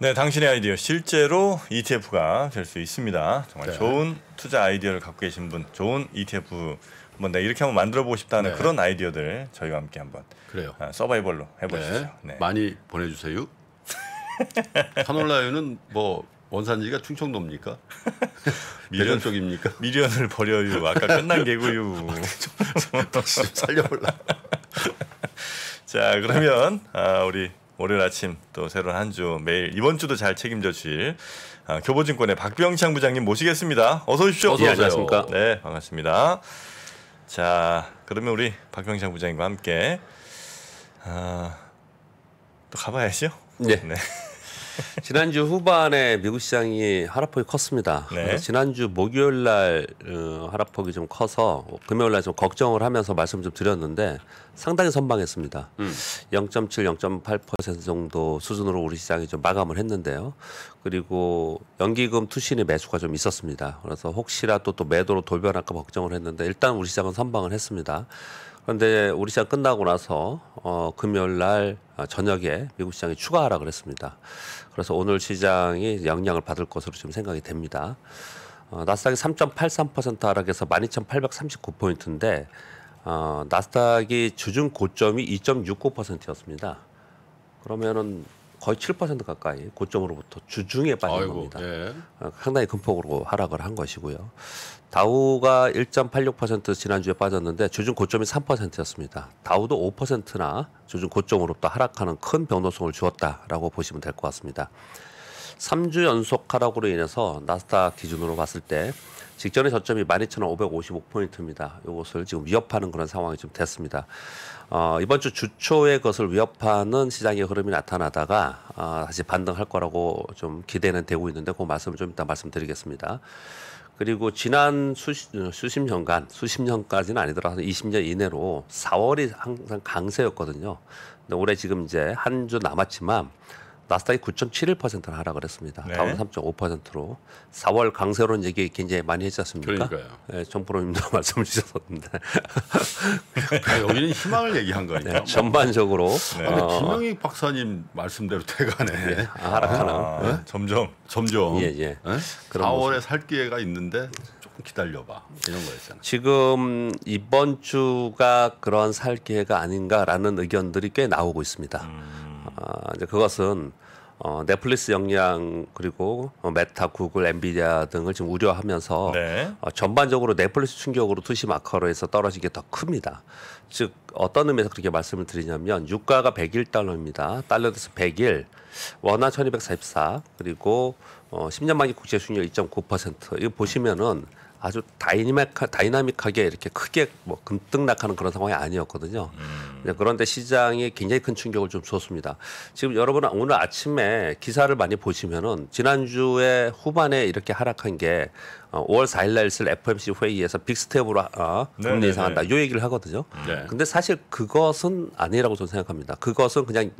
네, 당신의 아이디어 실제로 ETF가 될 수 있습니다. 정말 네. 좋은 투자 아이디어를 갖고 계신 분, 좋은 ETF 한번 내 네, 이렇게 한번 만들어 보고 싶다는 네. 그런 아이디어들 저희와 함께 한번 그래요. 아, 서바이벌로 해보시죠. 네. 네. 많이 보내주세요. 한올라유는 뭐 원산지가 충청도입니까? 미련 쪽입니까? 미련을 버려요. 아까 끝난 개구유. 좀, 살려볼라. 자 그러면 아, 우리 월요일 아침 또 새로운 한 주 매일 이번 주도 잘 책임져 주실 아, 교보증권의 박병창 부장님 모시겠습니다. 어서 오십시오. 어서 예, 안녕하십니까. 네, 반갑습니다. 자, 그러면 우리 박병창 부장님과 함께 아, 또 가봐야죠. 예. 네. 네. 지난주 후반에 미국 시장이 하락폭이 컸습니다. 네. 지난주 목요일 날 어, 하락폭이 좀 커서 금요일 날 좀 걱정을 하면서 말씀 좀 드렸는데 상당히 선방했습니다. 음. 0.7, 0.8% 정도 수준으로 우리 시장이 좀 마감을 했는데요. 그리고 연기금 투신의 매수가 좀 있었습니다. 그래서 혹시라도 또 매도로 돌변할까 걱정을 했는데 일단 우리 시장은 선방을 했습니다. 그런데 우리 시장 끝나고 나서 어, 금요일 날 어, 저녁에 미국 시장이 추가 하라 그랬습니다. 그래서 오늘 시장이 영향을 받을 것으로 지금 생각이 됩니다. 어, 나스닥이 3.83% 하락해서 12,839포인트인데 어, 나스닥이 주중 고점이 2.69%였습니다. 그러면은 거의 7% 가까이 고점으로부터 주중에 빠진 아이고, 겁니다. 예. 어, 상당히 큰 폭으로 하락을 한 것이고요. 다우가 1.86% 지난주에 빠졌는데 주중 고점이 3%였습니다. 다우도 5%나 주중 고점으로부터 하락하는 큰 변동성을 주었다라고 보시면 될 것 같습니다. 3주 연속 하락으로 인해서 나스닥 기준으로 봤을 때 직전의 저점이 12,555포인트입니다. 이것을 지금 위협하는 그런 상황이 좀 됐습니다. 어, 이번 주주초에그 것을 위협하는 시장의 흐름이 나타나다가 어, 다시 반등할 거라고 좀 기대는 되고 있는데 그 말씀을 좀 이따 말씀드리겠습니다. 그리고 지난 수십, 수십 년간, 수십 년까지는 아니더라도 20년 이내로 4월이 항상 강세였거든요. 근데 올해 지금 이제 한 주 남았지만 나스닥이 9.71% 하락 을했습니다 네. 다운 3.5%로 4월 강세론 얘기 굉장히 많이 했지 않습니까? 그러니까요. 예, 정프로님도 말씀을 주셨었는데 아니, 여기는 희망을 얘기한 거니까. 네, 전반적으로 네. 아, 근데 어. 김영희 박사님 말씀대로 돼가네. 예, 네, 하락하는 아, 예? 점점 점점. 예, 예. 4월에 살 기회가 있는데 조금 기다려봐 이런 거였잖아요. 지금 이번 주가 그런 살 기회가 아닌가라는 의견들이 꽤 나오고 있습니다. 음. 어, 이제 그것은 어, 넷플릭스 역량 그리고 어, 메타, 구글, 엔비디아 등을 지금 우려하면서 네. 어, 전반적으로 넷플릭스 충격으로 투시 마커로에서 떨어지게 더 큽니다. 즉 어떤 의미에서 그렇게 말씀을 드리냐면 유가가 101달러입니다. 달러 대서 101, 원화 1244 그리고 어, 10년 만기 국제 수익률 2.9% 이거 보시면은 아주 다이나믹, 다이나믹하게 이렇게 크게 뭐 급등락하는 그런 상황이 아니었거든요. 음. 그런데 시장이 굉장히 큰 충격을 좀 줬습니다. 지금 여러분 오늘 아침에 기사를 많이 보시면은 지난주에 후반에 이렇게 하락한 게 5월 어, 4일 날 있을 FOMC 회의에서 빅스텝으로 아, 어, 네, 금리 인상한다. 네, 네. 요 얘기를 하거든요. 네. 근데 사실 그것은 아니라고 저는 생각합니다. 그것은 그냥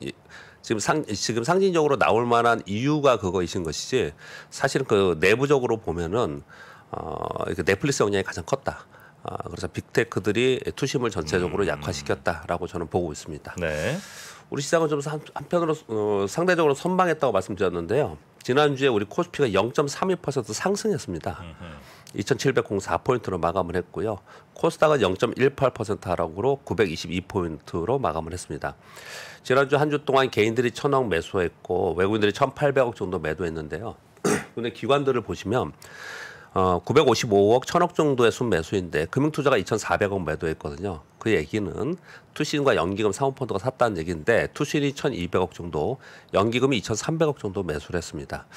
지금 상 지금 상징적으로 나올 만한 이유가 그거이신 것이지 사실 은그 내부적으로 보면은 어, 그 넷플릭스 영향이 가장 컸다. 아, 그래서 빅테크들이 투심을 전체적으로 음. 약화시켰다라고 저는 보고 있습니다. 네. 우리 시장은 좀 한, 한편으로 어, 상대적으로 선방했다고 말씀드렸는데요. 지난주에 우리 코스피가 0.32% 상승했습니다. 음흠. 2704포인트로 마감을 했고요. 코스닥은 0.18% 하락으로 922포인트로 마감을 했습니다. 지난주 한 주 동안 개인들이 천억 매수했고 외국인들이 1800억 정도 매도했는데요. 근데 기관들을 보시면 어, 955억 1 0 0 0억 정도의 순매수인데 금융투자가 2,400억 매도했거든요. 그 얘기는 투신과 연기금 사모펀드가 샀다는 얘기인데 투신이 1,200억 정도, 연기금이 2,300억 정도 매수를 했습니다.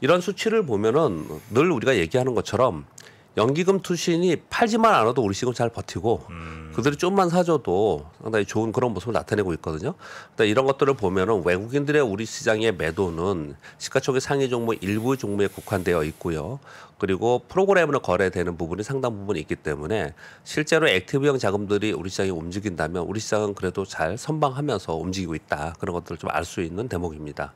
이런 수치를 보면은 늘 우리가 얘기하는 것처럼 연기금 투신이 팔지만 않아도 우리 시금 잘 버티고 음. 그들이 좀만 사줘도 상당히 좋은 그런 모습을 나타내고 있거든요. 그러니까 이런 것들을 보면은 외국인들의 우리 시장의 매도는 시가총액 상위 종목 일부 종목에 국한되어 있고요. 그리고 프로그램으로 거래되는 부분이 상당 부분 있기 때문에 실제로 액티브형 자금들이 우리 시장이 움직인다면 우리 시장은 그래도 잘 선방하면서 움직이고 있다 그런 것들을 좀 알 수 있는 대목입니다.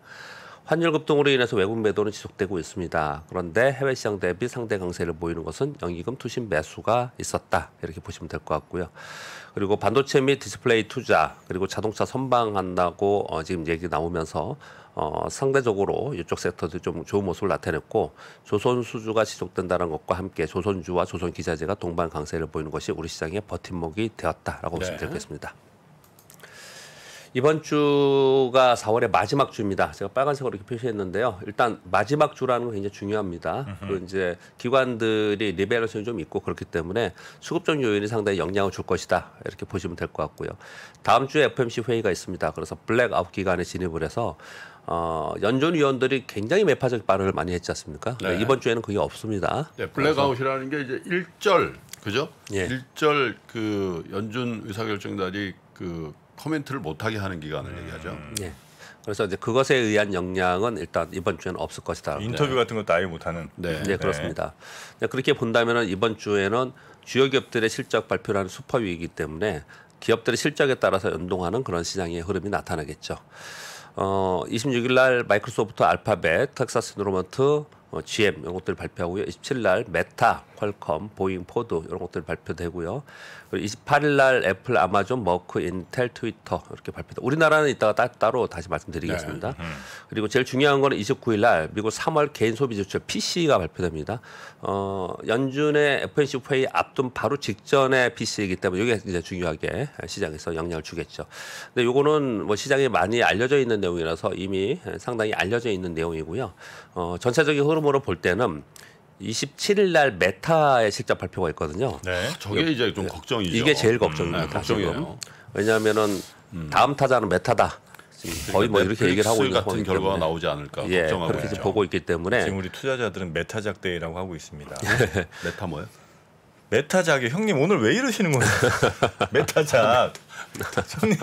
환율 급등으로 인해서 외국 매도는 지속되고 있습니다. 그런데 해외 시장 대비 상대 강세를 보이는 것은 연기금 투신 매수가 있었다. 이렇게 보시면 될 것 같고요. 그리고 반도체 및 디스플레이 투자 그리고 자동차 선방한다고 어, 지금 얘기 나오면서 어, 상대적으로 이쪽 섹터도 좀 좋은 모습을 나타냈고 조선 수주가 지속된다는 것과 함께 조선주와 조선 기자재가 동반 강세를 보이는 것이 우리 시장의 버팀목이 되었다라고 네. 보시면 되겠습니다. 이번 주가 4월의 마지막 주입니다. 제가 빨간색으로 이렇게 표시했는데요. 일단 마지막 주라는 건 굉장히 중요합니다. 그리고 이제 기관들이 리밸런싱이 좀 있고 그렇기 때문에 수급적 요인이 상당히 영향을 줄 것이다. 이렇게 보시면 될 것 같고요. 다음 주에 FMC 회의가 있습니다. 그래서 블랙아웃 기간에 진입을 해서 어, 연준 위원들이 굉장히 매파적 발언을 많이 했지 않습니까? 네. 이번 주에는 그게 없습니다. 네, 블랙아웃이라는 게 이제 1절 그죠? 예. 1절 그 연준 의사결정단이 그 코멘트를 못하게 하는 기간을 음. 얘기하죠. 네. 그래서 이제 그것에 의한 영향은 일단 이번 주에는 없을 것이다. 인터뷰 네. 같은 것도 아예 못하는. 네, 네 그렇습니다. 네. 그렇게 본다면 이번 주에는 주요 기업들의 실적 발표를 는 슈퍼위이기 때문에 기업들의 실적에 따라서 연동하는 그런 시장의 흐름이 나타나겠죠. 어, 26일 날 마이크로소프트, 알파벳, 텍사스 노로먼트, 어, GM 이런 것들 을 발표하고요. 27일 날 메타, 퀄컴, 보잉, 포드 이런 것들 발표되고요. 그리고 28일 날 애플, 아마존, 머크, 인텔, 트위터 이렇게 발표돼. 우리나라는 이따가 따, 따로 다시 말씀드리겠습니다. 네. 음. 그리고 제일 중요한 거는 29일 날 미국 3월 개인 소비 지출 PC가 발표됩니다. 어, 연준의 FOMC 회의 앞둔 바로 직전에 PC이기 때문에 이게 이제 중요하게 시장에서 영향을 주겠죠. 근데 요거는 뭐 시장에 많이 알려져 있는 내용이라서 이미 상당히 알려져 있는 내용이고요. 어, 전체적인 흐름 여러모로 볼 때는 27일 날 메타의 실적 발표가 있거든요. 네. 아, 저게 네. 이제 좀 걱정이죠. 이게 제일 걱정입니다. 음, 네, 지금. 왜냐하면은 음. 다음 타자는 메타다. 음, 그러니까 거의 뭐 이렇게 얘기를 하고 있는 같은 결과가 때문에. 나오지 않을까 예, 걱정하고 그렇게 있죠. 보고 있기 때문에 지금 우리 투자자들은 메타작 대라고 하고 있습니다. 예. 메타 뭐요? 메타작이 형님 오늘 왜 이러시는 거예요? 메타작 형님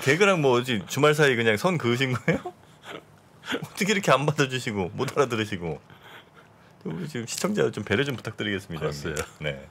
개그랑 뭐지 주말 사이 그냥 선 그으신 거예요? 어떻게 이렇게 안 받아주시고 못 알아들으시고 우리 지금 시청자 좀 배려 좀 부탁드리겠습니다. 알았어요. 네.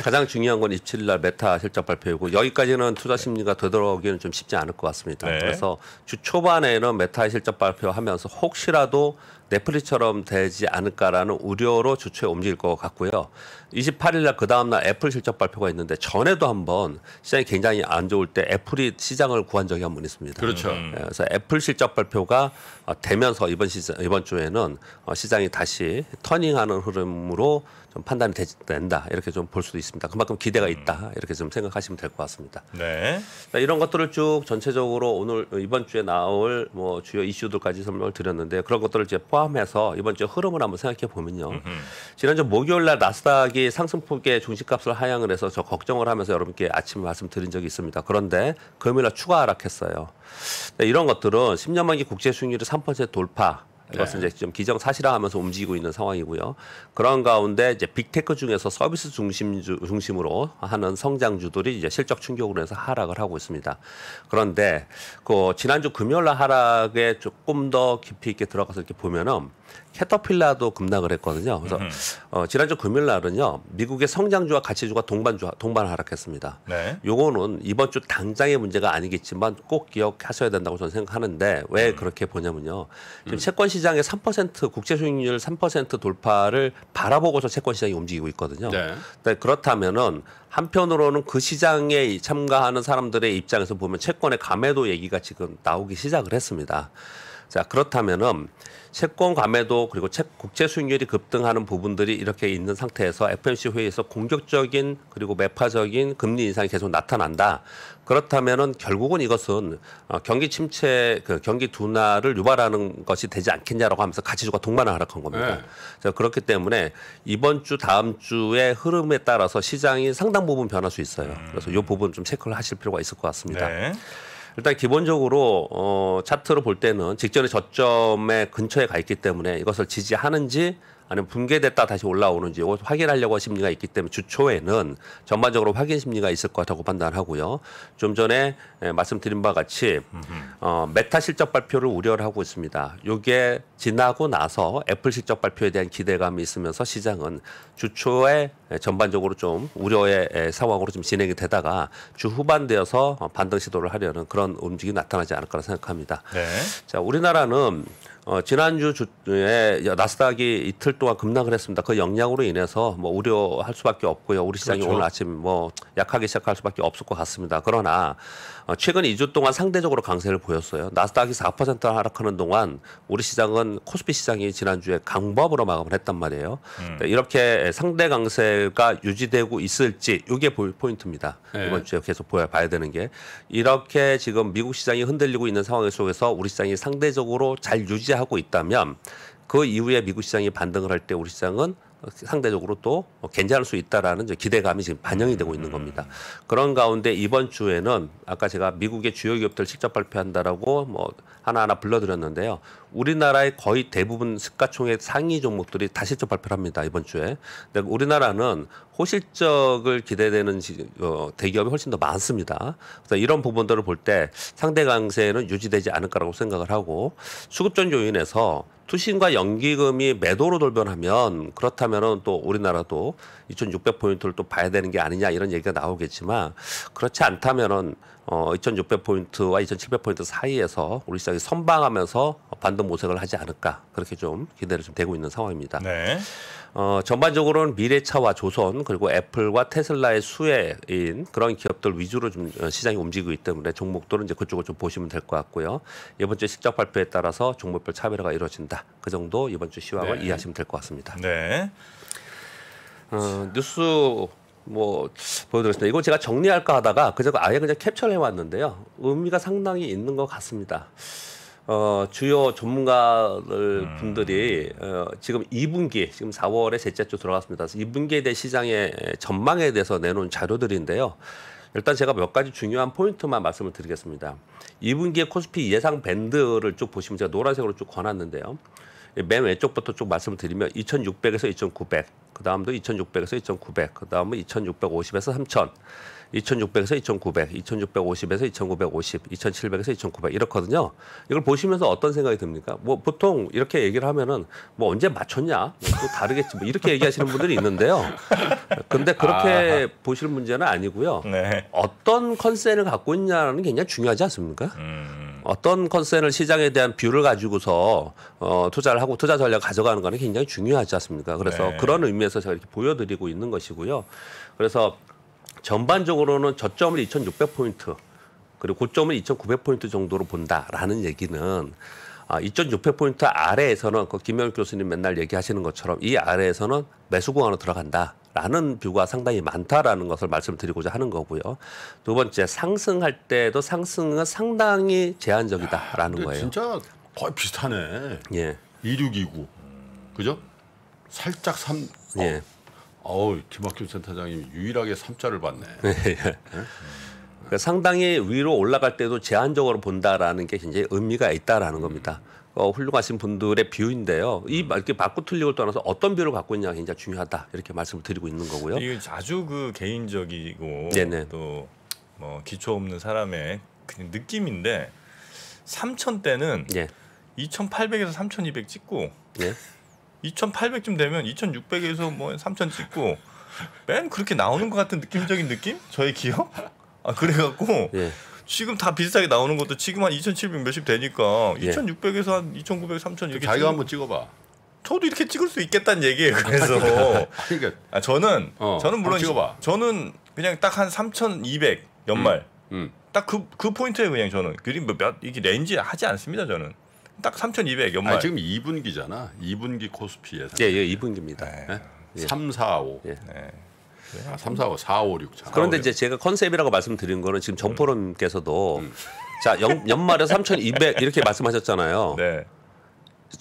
가장 중요한 건 27일 날 메타 실적 발표이고 여기까지는 투자 심리가 되돌아오기는 좀 쉽지 않을 것 같습니다. 네. 그래서 주 초반에는 메타 실적 발표하면서 혹시라도 넷플릭처럼 되지 않을까라는 우려로 주초에 옮길 것 같고요. 28일 날 그 다음 날 애플 실적 발표가 있는데 전에도 한번 시장이 굉장히 안 좋을 때 애플이 시장을 구한 적이 한 번 있습니다. 그렇죠. 음. 그래서 애플 실적 발표가 어, 되면서 이번 시즌 이번 주에는 어, 시장이 다시 터닝하는 흐름으로 좀 판단이 된다 이렇게 좀 볼 수도 있습니다. 그만큼 기대가 음. 있다 이렇게 좀 생각하시면 될 것 같습니다. 네. 이런 것들을 쭉 전체적으로 오늘 어, 이번 주에 나올 뭐 주요 이슈들까지 설명을 드렸는데 그런 것들을 이제 포함 포함해서 이번 주 흐름을 한번 생각해 보면요. 지난주 목요일 날 나스닥이 상승폭의 중식값을 하향을 해서 저 걱정을 하면서 여러분께 아침에 말씀드린 적이 있습니다. 그런데 금요일 날 추가 하락했어요. 네, 이런 것들은 10년 만기 국제 수익률이 3% 돌파 이것은 네. 이제 좀 기정사실화하면서 움직이고 있는 상황이고요. 그런 가운데 이제 빅테크 중에서 서비스 중심 중심으로 하는 성장주들이 이제 실적 충격으로 해서 하락을 하고 있습니다. 그런데 그 지난주 금요일 날 하락에 조금 더 깊이 있게 들어가서 이렇게 보면은 캐터필라도 급락을 했거든요. 그래서 어, 지난주 금요일 날은요 미국의 성장주와 가치주가 동반 주 동반 하락했습니다. 네. 요거는 이번 주 당장의 문제가 아니겠지만 꼭 기억하셔야 된다고 저는 생각하는데 왜 음. 그렇게 보냐면요 지금 음. 채권 시장의 3% 국제 수익률 3% 돌파를 바라보고서 채권 시장이 움직이고 있거든요. 네. 그렇다면은 한편으로는 그 시장에 참가하는 사람들의 입장에서 보면 채권의 감에도 얘기가 지금 나오기 시작을 했습니다. 자 그렇다면은 채권 감매도 그리고 채, 국제 수익률이 급등하는 부분들이 이렇게 있는 상태에서 FMC 회의에서 공격적인 그리고 매파적인 금리 인상이 계속 나타난다. 그렇다면은 결국은 이것은 어, 경기 침체, 그 경기 둔화를 유발하는 것이 되지 않겠냐라고 하면서 가치주가 동반을 하락한 겁니다. 네. 자, 그렇기 때문에 이번 주 다음 주의 흐름에 따라서 시장이 상당 부분 변할 수 있어요. 그래서 이 부분 좀 체크를 하실 필요가 있을 것 같습니다. 네. 일단 기본적으로 어, 차트로 볼 때는 직전에 저점에 근처에 가 있기 때문에 이것을 지지하는지 아니면 붕괴됐다 다시 올라오는지 확인하려고 심리가 있기 때문에 주초에는 전반적으로 확인 심리가 있을 것 같다고 판단하고요. 좀 전에 예, 말씀드린 바와 같이 어, 메타 실적 발표를 우려를 하고 있습니다. 이게 지나고 나서 애플 실적 발표에 대한 기대감이 있으면서 시장은 주초에 예, 전반적으로 좀 우려의 예, 상황으로 좀 진행이 되다가 주 후반 되어서 반등 시도를 하려는 그런 움직임이 나타나지 않을 까 생각합니다. 네. 자, 우리나라는 어, 지난주 주에 나스닥이 이틀 동안 급락을 했습니다. 그 영향으로 인해서 뭐 우려할 수밖에 없고요. 우리 시장이 그렇죠. 오늘 아침 뭐 약하게 시작할 수밖에 없을 것 같습니다. 그러나 어, 최근 2주 동안 상대적으로 강세를 보였어요. 나스닥이 4% 하락하는 동안 우리 시장은 코스피 시장이 지난주에 강법으로 마감을 했단 말이에요. 음. 네, 이렇게 상대 강세가 유지되고 있을지 이게 포인트입니다. 네. 이번 주에 계속 보여 봐야 되는 게 이렇게 지금 미국 시장이 흔들리고 있는 상황 속에서 우리 시장이 상대적으로 잘 유지하고 있다면 그 이후에 미국 시장이 반등을 할 때 우리 시장은 상대적으로 또 괜찮을 수 있다라는 기대감이 지금 반영이 되고 있는 음. 겁니다. 그런 가운데 이번 주에는 아까 제가 미국의 주요 기업들 직접 발표한다라고 뭐 하나하나 불러드렸는데요. 우리나라의 거의 대부분 스가총액 상위 종목들이 다 실적 발표를 합니다. 이번 주에. 근데 우리나라는 호실적을 기대되는 어, 대기업이 훨씬 더 많습니다. 그래서 이런 부분들을 볼 때 상대 강세는 유지되지 않을 까라고 생각을 하고 수급전 요인에서 투신과 연기금이 매도로 돌변하면 그렇다면은 또 우리나라도 2,600포인트를 또 봐야 되는 게 아니냐 이런 얘기가 나오겠지만 그렇지 않다면은 어, 2,600포인트와 2,700포인트 사이에서 우리 시장이 선방하면서 반등 모색을 하지 않을까 그렇게 좀 기대를 좀 되고 있는 상황입니다. 네. 어, 전반적으로는 미래차와 조선 그리고 애플과 테슬라의 수혜인 그런 기업들 위주로 좀 어, 시장이 움직이기 때문에 종목들은 이제 그쪽을 좀 보시면 될 것 같고요. 이번 주 실적 발표에 따라서 종목별 차별화가 이루어진다. 그 정도 이번 주 시황을 네. 이해하시면 될 것 같습니다. 네. 어, 뉴스 뭐 보여드렸습니다. 이거 제가 정리할까 하다가 그저 아예 그냥 캡처를 해왔는데요. 의미가 상당히 있는 것 같습니다. 어, 주요 전문가들 음. 분들이 어, 지금 2분기, 지금 4월에 셋째 주 들어갔습니다. 2분기에 대해 시장의 전망에 대해서 내놓은 자료들인데요. 일단 제가 몇 가지 중요한 포인트만 말씀을 드리겠습니다. 2분기에 코스피 예상 밴드를 쭉 보시면 제가 노란색으로 쭉 권았는데요. 맨 왼쪽부터 쭉 말씀을 드리면 2,600에서 2,900, 그 다음도 2,600에서 2,900, 그 다음은 2,650에서 3,000. 2,600에서 2,900, 2,650에서 2,950, 2,700에서 2,900 이렇거든요. 이걸 보시면서 어떤 생각이 듭니까? 뭐 보통 이렇게 얘기를 하면은 뭐 언제 맞췄냐? 또 다르겠지 뭐 이렇게 얘기하시는 분들이 있는데요. 근데 그렇게 아. 보실 문제는 아니고요. 네. 어떤 컨셉을 갖고 있냐는 게 굉장히 중요하지 않습니까? 음. 어떤 컨셉을 시장에 대한 뷰를 가지고서 어, 투자를 하고 투자 전략 가져가는 거는 굉장히 중요하지 않습니까? 그래서 네. 그런 의미에서 제가 이렇게 보여드리고 있는 것이고요. 그래서 전반적으로는 저점을 2,600포인트 그리고 고점을 2,900포인트 정도로 본다라는 얘기는 아, 2,600포인트 아래에서는 그 김영일 교수님 맨날 얘기하시는 것처럼 이 아래에서는 매수 공항으로 들어간다. 라는 뷰가 상당히 많다라는 것을 말씀드리고자 하는 거고요. 두 번째 상승할 때도 상승은 상당히 제한적이다라는 야, 거예요. 진짜 거의 비슷하네. 예. 2629. 그죠? 살짝 삼 어, 예. 어우 김학규 센터장님이 유일하게 3자를 봤네. 네. 예. 그러니까 상당히 위로 올라갈 때도 제한적으로 본다라는 게 굉장히 의미가 있다라는 겁니다. 어, 훌륭하신 분들의 비유인데요. 이 음. 이렇게 받고 틀리고 떠나서 어떤 비유를 갖고 있냐가 굉장히 중요하다 이렇게 말씀을 드리고 있는 거고요. 이게 자주 그 개인적이고 또뭐 기초 없는 사람의 그냥 느낌인데 3천 대는 예. 2,800에서 3,200 찍고 예. 2,800쯤 되면 2,600에서 뭐 3,000 찍고 맨 그렇게 나오는 것 같은 느낌적인 느낌? 저의 기억? 아 그래갖고 예. 지금 다 비슷하게 나오는 것도 지금 한 2,700 몇십 되니까 예. 2,600에서 한 2,900, 3,000 이렇게 자기가 찍 한번 찍어봐. 저도 이렇게 찍을 수 있겠다는 얘기예요. 그래서 그러니까, 아, 저는 어, 저는 물론 찍어봐. 저는 그냥 딱 한 3,200 연말 음, 음. 딱그그 그, 그 포인트에 그냥 저는 그림 뭐 몇 이게 렌즈 하지 않습니다 저는. 딱3,200 연말. 아, 지금 2분기잖아. 2분기 코스피 예상. 예, 예, 2분기입니다. 네. 네? 3, 4, 5. 예. 네. 아, 3, 4, 5, 4, 5, 6. 4, 그런데 5, 6. 이제 제가 컨셉이라고 말씀드린 거는 지금 정포론께서도 음. 자 연, 연말에 3,200 이렇게 말씀하셨잖아요. 네.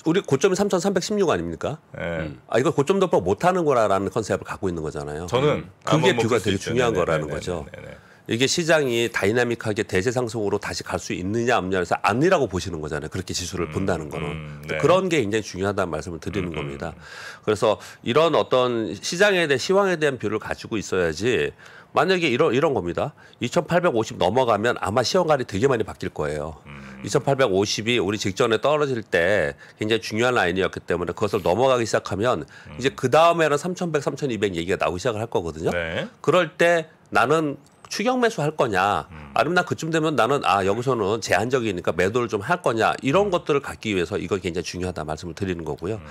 우리 고점이 3,316 아닙니까? 네. 음. 아 이거 고점 돌파 못 하는 거라는 컨셉을 갖고 있는 거잖아요. 저는 음. 그게 뭐 뷰가 되게 있죠. 중요한 네네, 네, 거라는 네네, 네, 거죠. 네네, 네, 이게 시장이 다이나믹하게 대세 상승으로 다시 갈 수 있느냐 없냐에서 느 아니라고 보시는 거잖아요. 그렇게 지수를 음, 본다는 거는 음, 네. 그런 게 굉장히 중요하다는 말씀을 드리는 음, 겁니다. 음, 음. 그래서 이런 어떤 시장에 대한 시황에 대한 뷰를 가지고 있어야지 만약에 이런 이런 겁니다. 2,850 넘어가면 아마 시험관이 되게 많이 바뀔 거예요. 음. 2,850이 우리 직전에 떨어질 때 굉장히 중요한 라인이었기 때문에 그것을 넘어가기 시작하면 음. 이제 그 다음에는 3,100, 3,200 얘기가 나오기 시작을 할 거거든요. 네. 그럴 때 나는 추경 매수 할 거냐 음. 아니면 나 그쯤 되면 나는 아 여기서는 제한적이니까 매도를 좀 할 거냐 이런 음. 것들을 갖기 위해서 이거 굉장히 중요하다 말씀을 드리는 거고요. 음.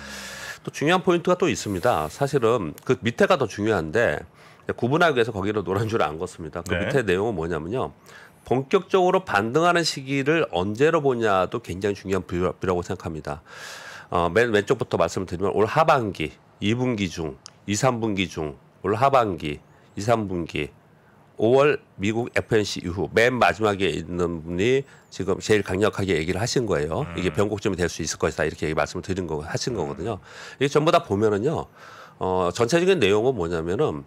또 중요한 포인트가 또 있습니다. 사실은 그 밑에가 더 중요한데 구분하기 위해서 거기로 노란 줄을 안 걷습니다. 그 네. 밑에 내용은 뭐냐면요. 본격적으로 반등하는 시기를 언제로 보냐도 굉장히 중요한 비라고 생각합니다. 어, 맨 왼쪽부터 말씀을 드리면 올 하반기, 2분기 중, 2, 3분기 중, 올 하반기, 2, 3분기, 5월 미국 FNC 이후 맨 마지막에 있는 분이 지금 제일 강력하게 얘기를 하신 거예요. 음. 이게 변곡점이 될 수 있을 것이다 이렇게 말씀을 드린 거 하신 음. 거거든요. 이게 전부 다 보면은요. 어, 전체적인 내용은 뭐냐면은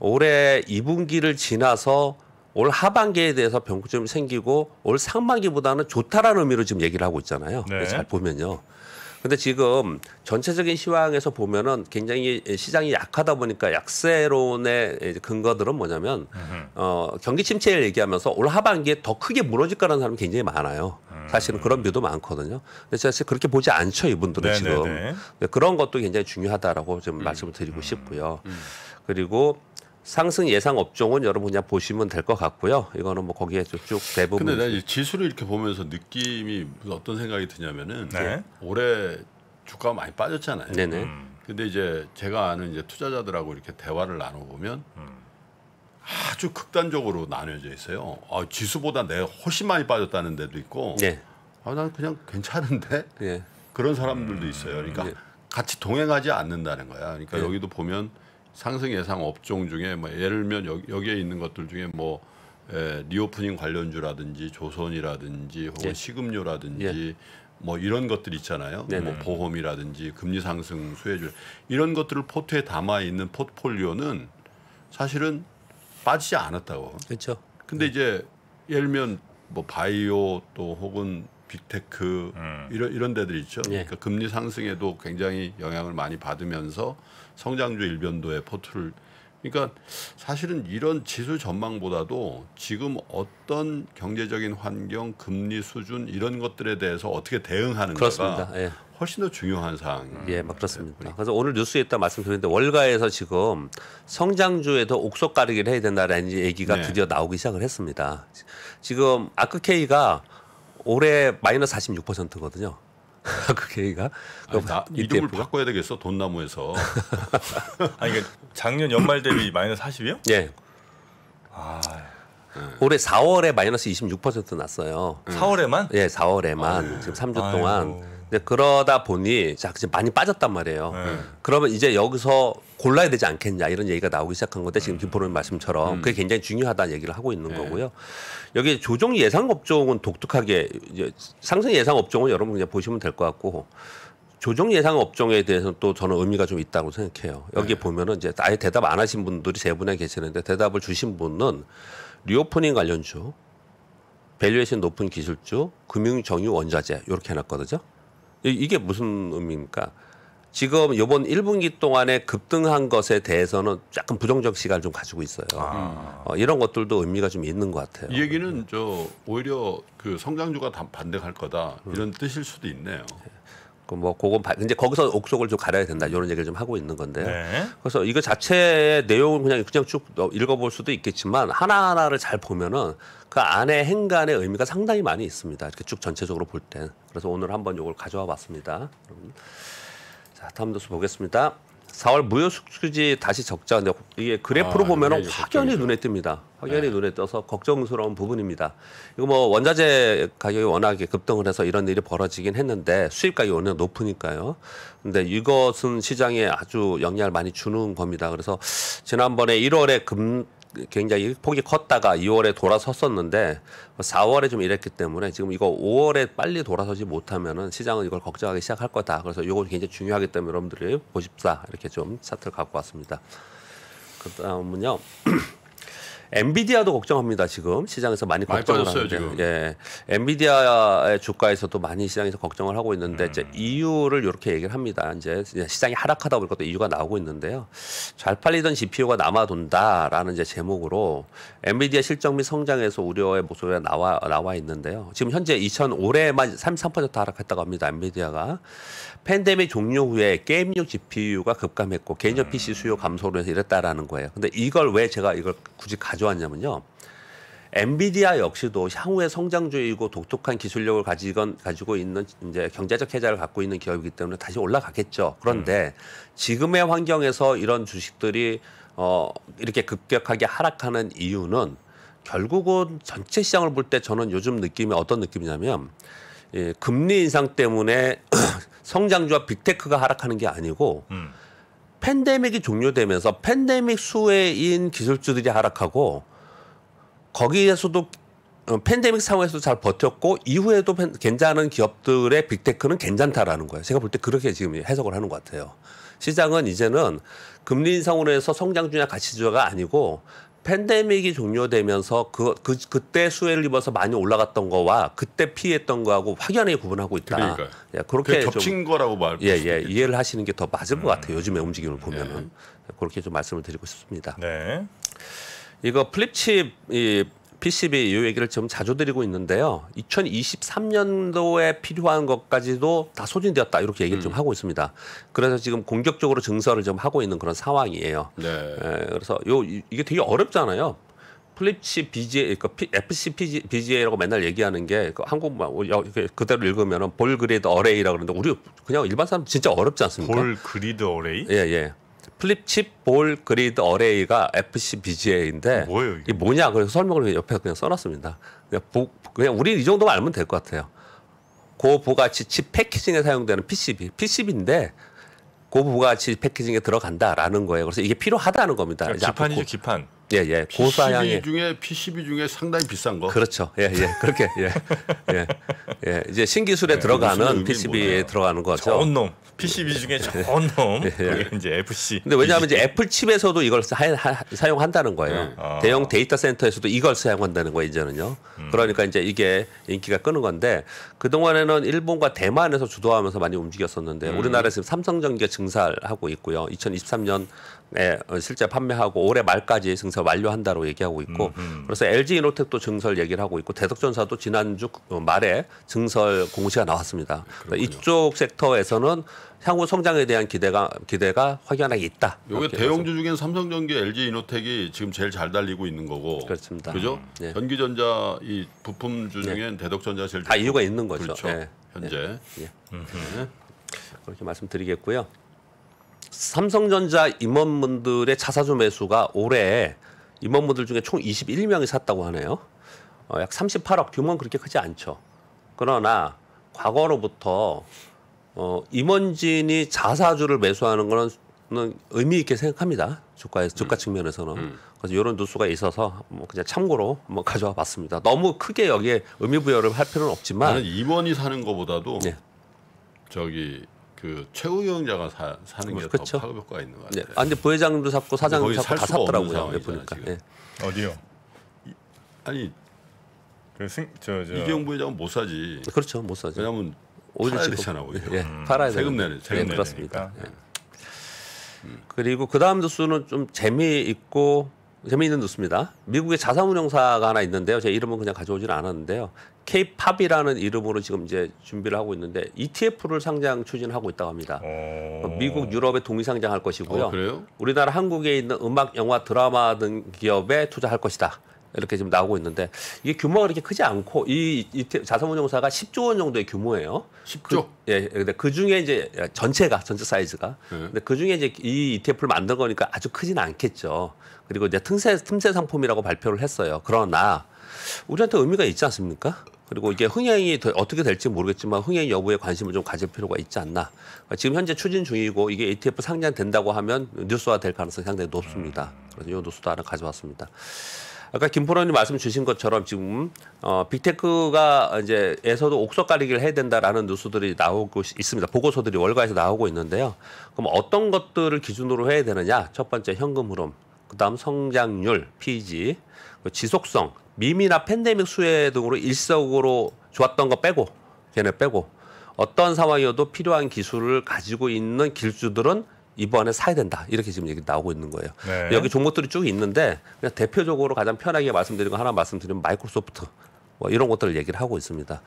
올해 2분기를 지나서 올 하반기에 대해서 변곡점이 생기고 올 상반기보다는 좋다라는 의미로 지금 얘기를 하고 있잖아요. 네. 잘 보면요. 근데 지금 전체적인 시황에서 보면은 굉장히 시장이 약하다 보니까 약세론의 근거들은 뭐냐면 어, 경기 침체를 얘기하면서 올 하반기에 더 크게 무너질 거라는 사람이 굉장히 많아요. 사실은 그런 뷰도 많거든요. 근데 사실 그렇게 보지 않죠 이분들은 네네네. 네, 지금 네. 네, 그런 것도 굉장히 중요하다라고 좀 음. 말씀을 드리고 음, 음, 싶고요. 음. 그리고 상승 예상 업종은 여러분 그냥 보시면 될 것 같고요. 이거는 뭐 거기에 쭉 대부분. 근데 나 지수를 이렇게 보면서 느낌이 어떤 생각이 드냐면은 네. 올해 주가가 많이 빠졌잖아요. 네네. 음. 근데 이제 제가 아는 이제 투자자들하고 이렇게 대화를 나눠 보면 음. 아주 극단적으로 나뉘어져 있어요. 아, 지수보다 내가 훨씬 많이 빠졌다는 데도 있고, 네. 아, 난 그냥 괜찮은데 네. 그런 사람들도 있어요. 그러니까 네. 같이 동행하지 않는다는 거야. 그러니까 예. 여기도 보면 상승 예상 업종 중에 뭐 예를 들면 여기, 에 있는 것들 중에 뭐 에, 리오프닝 관련주라든지 조선이라든지 혹은 예. 식음료라든지 예. 뭐 이런 것들 있잖아요. 뭐 네네. 뭐 보험이라든지 금리 상승 수혜주 이런 것들을 포트에 담아 있는 포트폴리오는 사실은 빠지지 않았다고. 그렇죠. 근데 네. 이제 예를 들면 뭐 바이오 또 혹은 빅테크 음. 이런 이런 데들 있죠. 예. 그러니까 금리 상승에도 굉장히 영향을 많이 받으면서 성장주 일변도의 포트를 그러니까 사실은 이런 지수 전망보다도 지금 어떤 경제적인 환경, 금리 수준 이런 것들에 대해서 어떻게 대응하는가가 예. 훨씬 더 중요한 사항이에요. 음. 예, 막 그렇습니다. 보니까. 네, 그래서 오늘 뉴스에 있다 말씀드렸는데 월가에서 지금 성장주에도 옥석 가르기를 해야 된다라는 얘기가 네. 드디어 나오기 시작을 했습니다. 지금 아크케이가 올해 마이너스 46%거든요. 그 계기가 아니, 나, 이름을 e 바꿔야 되겠어 돈나무에서 아니 그러니까 작년 연말 대비 마이너스 40이요? 예. 아 음. 올해 4월에 마이너스 26% 났어요. 4월에만? 예, 4월에만 아유. 지금 3주 아유. 동안 근데 그러다 보니 자 이제 많이 빠졌단 말이에요. 네. 그러면 이제 여기서 골라야 되지 않겠냐 이런 얘기가 나오기 시작한 건데 지금 음. 김포로님 말씀처럼 음. 그게 굉장히 중요하다는 얘기를 하고 있는 네. 거고요. 여기 조정 예상 업종은 독특하게 이제 상승 예상 업종은 여러분 그냥 보시면 될 것 같고 조정 예상 업종에 대해서는 또 저는 의미가 좀 있다고 생각해요. 여기 네. 보면은 이제 아예 대답 안 하신 분들이 세 분에 계시는데 대답을 주신 분은 리오프닝 관련주, 밸류에이션 높은 기술주, 금융 정유 원자재 이렇게 해놨거든요. 이게 무슨 의미입니까? 지금 요번 1분기 동안에 급등한 것에 대해서는 약간 부정적 시각을 좀 가지고 있어요. 아. 어, 이런 것들도 의미가 좀 있는 것 같아요. 이 얘기는 저 오히려 그 성장주가 반등할 거다 이런 음. 뜻일 수도 있네요. 그 뭐 그건 이제 거기서 옥속을 좀 가려야 된다 이런 얘기를 좀 하고 있는 건데요. 네. 그래서 이거 자체의 내용은 그냥 그냥 쭉 읽어볼 수도 있겠지만 하나 하나를 잘 보면은 그 안에 행간의 의미가 상당히 많이 있습니다. 이렇게 쭉 전체적으로 볼 때. 그래서 오늘 한번 이걸 가져와 봤습니다. 자, 다음 도수 보겠습니다. 4월 무효 수지 다시 적자. 근데 이게 그래프로 아, 보면 확연히 눈에 띕니다. 확연히 네. 눈에 떠서 걱정스러운 부분입니다. 이거 뭐 원자재 가격이 워낙에 급등을 해서 이런 일이 벌어지긴 했는데 수입 가격이 워낙 높으니까요. 근데 이것은 시장에 아주 영향을 많이 주는 겁니다. 그래서 지난번에 1월에 금 굉장히 폭이 컸다가 2월에 돌아섰었는데 4월에 좀 이랬기 때문에 지금 이거 5월에 빨리 돌아서지 못하면은 시장은 이걸 걱정하기 시작할 거다. 그래서 이건 굉장히 중요하기 때문에 여러분들이 보십사 이렇게 좀 차트를 갖고 왔습니다. 그다음은요. 엔비디아도 걱정합니다. 지금 시장에서 많이 걱정을 많이 빠졌어요, 하는데. 예. 엔비디아의 주가에서도 많이 시장에서 걱정을 하고 있는데 음. 이제 이유를 이렇게 얘기를 합니다. 이제 시장이 하락하다 보니까 또 이유가 나오고 있는데요. 잘 팔리던 GPU가 남아돈다라는 이제 제목으로 엔비디아 실적 및 성장에서 우려의 목소리가 나와 나와 있는데요. 지금 현재 2000 올해만 33% 하락했다고 합니다. 엔비디아가 팬데믹 종료 후에 게임용 GPU가 급감했고 개인적 PC 음. 수요 감소로 해서 이랬다라는 거예요. 근데 이걸 왜 제가 이걸 굳이 가져 가져왔냐면요. 엔비디아 역시도 향후의 성장주이고 독특한 기술력을 가지건 가지고 있는 이제 경제적 해자를 갖고 있는 기업이기 때문에 다시 올라가겠죠. 그런데 음. 지금의 환경에서 이런 주식들이 어 이렇게 급격하게 하락하는 이유는 결국은 전체 시장을 볼 때 저는 요즘 느낌이 어떤 느낌이냐면 예, 금리 인상 때문에 성장주와 빅테크가 하락하는 게 아니고 음. 팬데믹이 종료되면서 팬데믹 수혜인 기술주들이 하락하고 거기에서도 어, 팬데믹 상황에서도 잘 버텼고 이후에도 괜찮은 기업들의 빅테크는 괜찮다라는 거예요. 제가 볼 때 그렇게 지금 해석을 하는 것 같아요. 시장은 이제는 금리 인상으로 해서 성장 주냐 가치 주가 아니고 팬데믹이 종료되면서 그, 그 그때 수혜를 입어서 많이 올라갔던 거와 그때 피했던 거하고 확연히 구분하고 있다. 그러니까 예, 그렇게 겹친 거라고 말. 예, 예, 이해를 하시는 게 더 맞을 음. 것 같아요. 요즘의 움직임을 네. 보면은 네. 그렇게 좀 말씀을 드리고 싶습니다. 네. 이거 플립칩 이 PCB 이 얘기를 지금 자주 드리고 있는데요. 2023년도에 필요한 것까지도 다 소진되었다 이렇게 얘기를 음. 좀 하고 있습니다. 그래서 지금 공격적으로 증설을 좀 하고 있는 그런 상황이에요. 네. 에, 예, 그래서 요 이게 되게 어렵잖아요. 플립치 BGA, 그 그러니까 FC BGA라고 맨날 얘기하는 게 그 한국말 뭐, 그, 그대로 읽으면 볼그리드 어레이라고 그러는데 우리 그냥 일반 사람 진짜 어렵지 않습니까? 볼그리드 어레이? 예, 예. 플립칩 볼 그리드 어레이가 FCBGA인데 뭐예요, 이게? 이게? 뭐냐 그래서 설명을 옆에 그냥 써놨습니다. 그냥, 보, 그냥 우리 이 정도만 알면 될 것 같아요. 고부가치 칩 패키징에 사용되는 PCB, PCB인데 고부가치 패키징에 들어간다라는 거예요. 그래서 이게 필요하다는 겁니다. 그러니까 기판이죠, 기판. 예, 예. 고사양의 중에 PCB 중에 상당히 비싼 거. 그렇죠. 예, 예. 그렇게 예. 예. 예. 이제 신기술에 예, 네, 들어가는 PCB에 뭐예요? 들어가는 거죠. 좋은 놈. PCB 중에 저놈 네. 예. 네, 네. 이제 FC. 근데 왜냐하면 PCB. 이제 애플 칩에서도 이걸 사, 하, 사용한다는 거예요. 어. 대형 데이터 센터에서도 이걸 사용한다는 거예요 이제는요. 음. 그러니까 이제 이게 인기가 끄는 건데 그 동안에는 일본과 대만에서 주도하면서 많이 움직였었는데 음. 우리나라에서 삼성전기가 증설하고 있고요. 2023년 예, 실제 판매하고 올해 말까지 증설 완료한다고 얘기하고 있고 음흠. 음. 그래서 LG 이노텍도 증설 얘기를 하고 있고 대덕전사도 지난주 그, 어, 말에 증설 공시가 나왔습니다. 그러니까 그렇군요. 이쪽 섹터에서는 향후 성장에 대한 기대가 기대가 확연하게 있다. 이게 대형주 중엔 삼성전기, LG 이노텍이 지금 제일 잘 달리고 있는 거고. 그렇습니다. 그죠? 음, 네. 전기전자 이부품 네. 중엔 네. 대덕전자 제일 다 이유가 있는 거죠. 그렇죠. 네. 현재. 네. 예. 네. 그렇게 말씀드리겠고요. 삼성전자 임원분들의 자사주 매수가 올해 임원분들 중에 총 21명이 샀다고 하네요. 어, 약 38억 규모는 그렇게 크지 않죠. 그러나 과거로부터 어, 임원진이 자사주를 매수하는 거는 의미 있게 생각합니다. 주가에서 주가 음. 측면에서는 음. 그래서 이런 뉴스가 있어서 뭐 그냥 참고로 한 가져와 봤습니다. 너무 크게 여기에 의미 부여를 할 필요는 없지만 나는 임원이 사는 거보다도 네. 저기 그 최우영자가 사, 는 게더 그렇죠. 파급 효과가 있는 것 예. 같아요. 네. 아, 근 부회장도 샀고 사장도 샀고 다 샀더라고요. 보니까 네. 어디요? 아니 그 승, 저, 저. 이재용 부회장은 못 사지. 그렇죠, 못 사죠. 왜냐하면 오히려 되잖아 오 예, 음. 팔아야 음. 세금 내는 세금 예, 네, 그렇습니다. 그러니까. 예. 음. 그리고 그 다음 뉴스는 좀 재미있고 재미있는 뉴스입니다. 미국의 자산운용사가 하나 있는데요. 제 이름은 그냥 가져오지는 않았는데요. K-팝이라는 이름으로 지금 이제 준비를 하고 있는데 ETF를 상장 추진하고 있다고 합니다. 오. 어. 미국, 유럽에 동시 상장할 것이고요. 어, 우리나라, 한국에 있는 음악, 영화, 드라마 등 기업에 투자할 것이다. 이렇게 지금 나오고 있는데 이게 규모가 그렇게 크지 않고 이, 이 자산운용사가 10조 원 정도의 규모예요. 10조. 그, 예. 근데 그 중에 이제 전체가 전체 사이즈가. 네. 근데 그 중에 이제 이 ETF를 만든 거니까 아주 크진 않겠죠. 그리고 이제 틈새 틈새 상품이라고 발표를 했어요. 그러나 우리한테 의미가 있지 않습니까? 그리고 이게 흥행이 어떻게 될지 모르겠지만 흥행 여부에 관심을 좀 가질 필요가 있지 않나. 그러니까 지금 현재 추진 중이고 이게 ETF 상장된다고 하면 뉴스화 될 가능성이 상당히 높습니다. 음. 그래서 이 뉴스도 하나 가져왔습니다. 아까 김포로님 말씀 주신 것처럼 지금 어, 빅테크가 이제 에서도 옥석 가리기를 해야 된다라는 뉴스들이 나오고 있습니다. 보고서들이 월가에서 나오고 있는데요. 그럼 어떤 것들을 기준으로 해야 되느냐? 첫 번째 현금 흐름, 그다음 성장률, PG, e 지속성, 미미나 팬데믹 수혜 등으로 일석으로 좋았던 거 빼고 걔네 빼고 어떤 상황이어도 필요한 기술을 가지고 있는 길주들은 이번에 사야 된다 이렇게 지금 얘기 나오고 있는 거예요. 네. 여기 종목들이 쭉 있는데 그냥 대표적으로 가장 편하게 말씀드리거 하나 말씀드리면 마이크로소프트 뭐 이런 것들을 얘기를 하고 있습니다.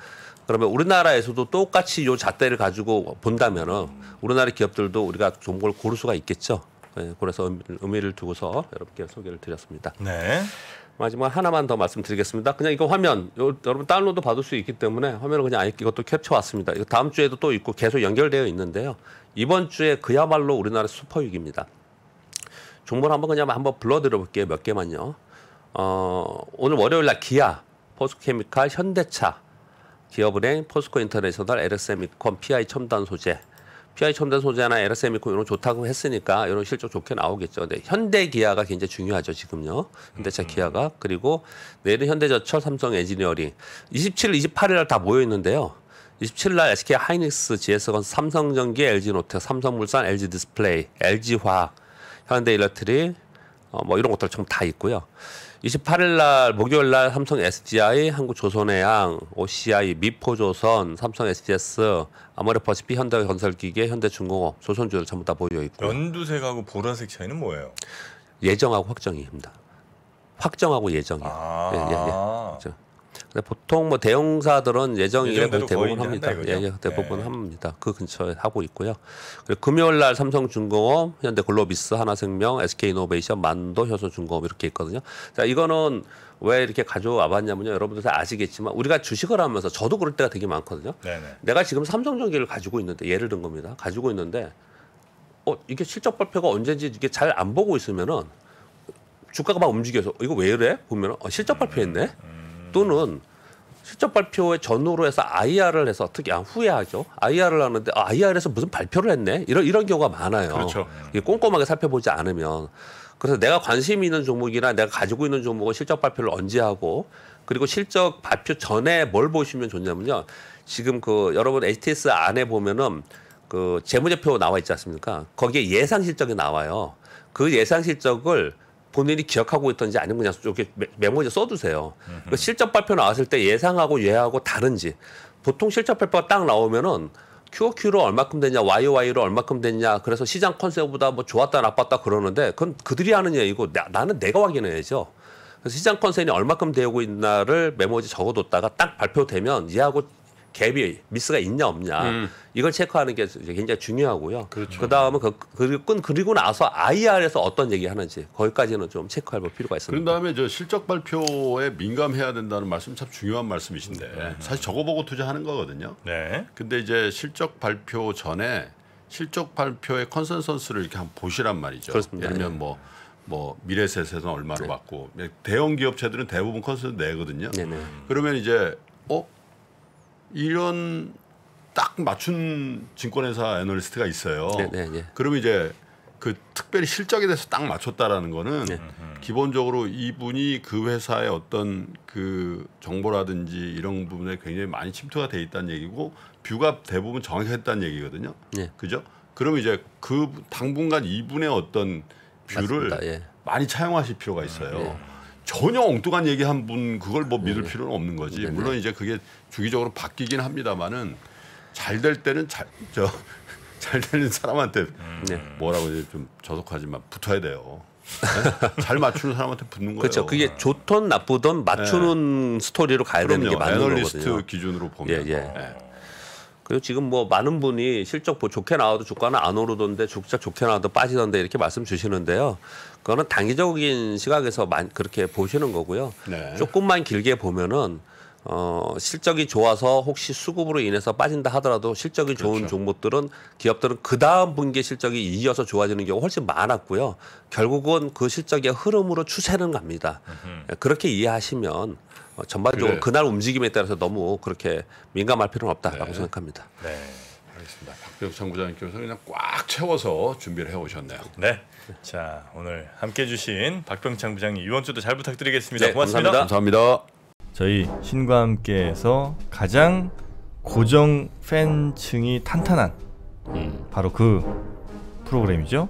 그러면 우리나라에서도 똑같이 요 잣대를 가지고 본다면은 우리나라 기업들도 우리가 종목을 고를 수가 있겠죠. 예, 그래서 의미를 두고서 여러분께 소개를 드렸습니다. 네. 마지막 하나만 더 말씀드리겠습니다. 그냥 이거 화면 요, 여러분 다운로드 받을 수 있기 때문에 화면을 그냥 아예 이것도 캡쳐 왔습니다. 이거 다음 주에도 또 있고 계속 연결되어 있는데요. 이번 주에 그야말로 우리나라 슈퍼위기입니다. 종목 한번 그냥 한번 불러드려 볼게요. 몇 개만요. 어, 오늘 월요일 날 기아, 포스케미칼, 현대차, 기업은행, 포스코인터내셔널, LSM이콘, PI 첨단 소재 PI 첨단 소재나 에라세미콘 이런 좋다고 했으니까 이런 실적 좋게 나오겠죠. 근데 네, 현대 기아가 굉장히 중요하죠 지금요. 현대차 음. 기아가 그리고 내일은 현대제철 삼성 엔지니어링 27일, 28일 날다 모여 있는데요. 27일 날 SK 하이닉스, GS건, 삼성전기, l g 노트 삼성물산, LG디스플레이, LG화학, 현대일러트릭 어, 뭐 이런 것들 좀 다 있고요. 28일 날 목요일 날 삼성 SDI, 한국조선해양, OCI, 미포조선, 삼성 SDS, 아모레퍼시피, 현대건설기계, 현대중공업, 조선주를 전부 다보여 있고 연두색하고 보라색 차이는 뭐예요? 예정하고 확정입니다. 확정하고 예정이요. 아~ 예, 예, 예. 그렇죠. 근데 네, 보통 뭐 대형사들은 예정일에 대부분 합니다. 예, 예, 대부분 예. 합니다. 그 근처에 하고 있고요. 그리고 금요일 날 삼성중공업, 현대글로비스, 하나생명, SK이노베이션, 만도, 효소중공업 이렇게 있거든요. 자, 이거는 왜 이렇게 가져와 봤냐면요. 여러분들 다 아시겠지만 우리가 주식을 하면서 저도 그럴 때가 되게 많거든요. 네네. 내가 지금 삼성전기를 가지고 있는데 예를 든 겁니다. 가지고 있는데 어, 이게 실적 발표가 언제인지 이게 잘 안 보고 있으면은 주가가 막 움직여서 이거 왜 이래? 보면 어, 실적 발표했네. 음, 음. 또는 실적 발표의 전후로 해서 IR을 해서 특히 아, 후회하죠. IR을 하는데 아, IR에서 무슨 발표를 했네 이런 이런 경우가 많아요. 그렇죠. 꼼꼼하게 살펴보지 않으면 그래서 내가 관심 있는 종목이나 내가 가지고 있는 종목은 실적 발표를 언제 하고 그리고 실적 발표 전에 뭘 보시면 좋냐면요. 지금 그 여러분 HTS 안에 보면은 그 재무제표 나와 있지 않습니까? 거기에 예상 실적이 나와요. 그 예상 실적을 본인이 기억하고 있던지 아니면 그냥 이렇게 메모지 써두세요. 그 실적 발표 나왔을 때 예상하고 예하고 다른지 보통 실적 발표가 딱 나오면은 QOQ로 얼마큼 됐냐, YOY로 얼마큼 됐냐, 그래서 시장 컨셉보다 뭐 좋았다, 나빴다 그러는데 그건 그들이 하는 얘기고 나, 는 내가 확인해야죠. 그래서 시장 컨셉이 얼마큼 되고 있나를 메모지 적어뒀다가 딱 발표되면 얘하고 갭이 미스가 있냐 없냐 음. 이걸 체크하는 게 굉장히 중요하고요. 그렇죠. 그다음은 그 그리고 그리고 나서 IR에서 어떤 얘기하는지 거기까지는 좀 체크할 뭐 필요가 있습니다. 그 다음에 저 실적 발표에 민감해야 된다는 말씀 참 중요한 말씀이신데 음. 사실 저거 보고 투자하는 거거든요. 네. 근데 이제 실적 발표 전에 실적 발표의 컨센서스를 이렇게 한번 보시란 말이죠. 그렇습니다. 예를 들면 뭐뭐 미래세세는 얼마로 네. 받고 예, 대형 기업체들은 대부분 컨센서 내거든요. 네, 네. 그러면 이제 어 이런 딱 맞춘 증권회사 애널리스트가 있어요. 네네. 네, 네. 그러면 이제 그 특별히 실적에 대해서 딱 맞췄다라는 거는 네. 기본적으로 이분이 그 회사의 어떤 그 정보라든지 이런 부분에 굉장히 많이 침투가 돼 있다는 얘기고 뷰가 대부분 정확했다는 얘기거든요. 네. 그죠? 그러면 이제 그 당분간 이분의 어떤 뷰를 예. 많이 차용하실 필요가 있어요. 네. 전혀 엉뚱한 얘기한 분 그걸 뭐 믿을 네. 필요는 없는 거지. 네. 네. 물론 이제 그게 주기적으로 바뀌긴 합니다만은 잘 될 때는 잘 저 잘 되는 사람한테 음. 네. 뭐라고 이제 좀 저속하지만 붙어야 돼요. 네? 잘 맞추는 사람한테 붙는 거예요. 그렇죠. 그게 네. 좋던 나쁘던 맞추는 스토리로 가야 그럼요. 되는 게 맞는 리스트 거거든요. 애널리스트 기준으로 보면. 예, 예. 예. 그리고 지금 뭐 많은 분이 실적 뭐 좋게 나와도 주가는 안 오르던데 주가 좋게 나와도 빠지던데 이렇게 말씀 주시는데요. 그거는 단기적인 시각에서 만 그렇게 보시는 거고요. 네. 조금만 길게 보면은 어, 실적이 좋아서 혹시 수급으로 인해서 빠진다 하더라도 실적이 그렇죠. 좋은 종목들은 기업들은 그 다음 분기에 실적이 이어서 좋아지는 경우 훨씬 많았고요. 결국은 그 실적의 흐름으로 추세는 갑니다. 으흠. 예, 그렇게 이해하시면 어, 전반적으로 그래. 그날 움직임에 따라서 너무 그렇게 민감할 필요는 없다라고 네. 생각합니다. 네. 그래서 장 부장님께서 그냥 꽉 채워서 준비를 해오셨네요. 네. 자 오늘 함께해 주신 박병창 부장님 이번 주도 잘 부탁드리겠습니다. 네, 고맙습니다. 감사합니다. 감사합니다. 저희 신과 함께에서 가장 고정 팬층이 탄탄한 음. 바로 그 프로그램이죠.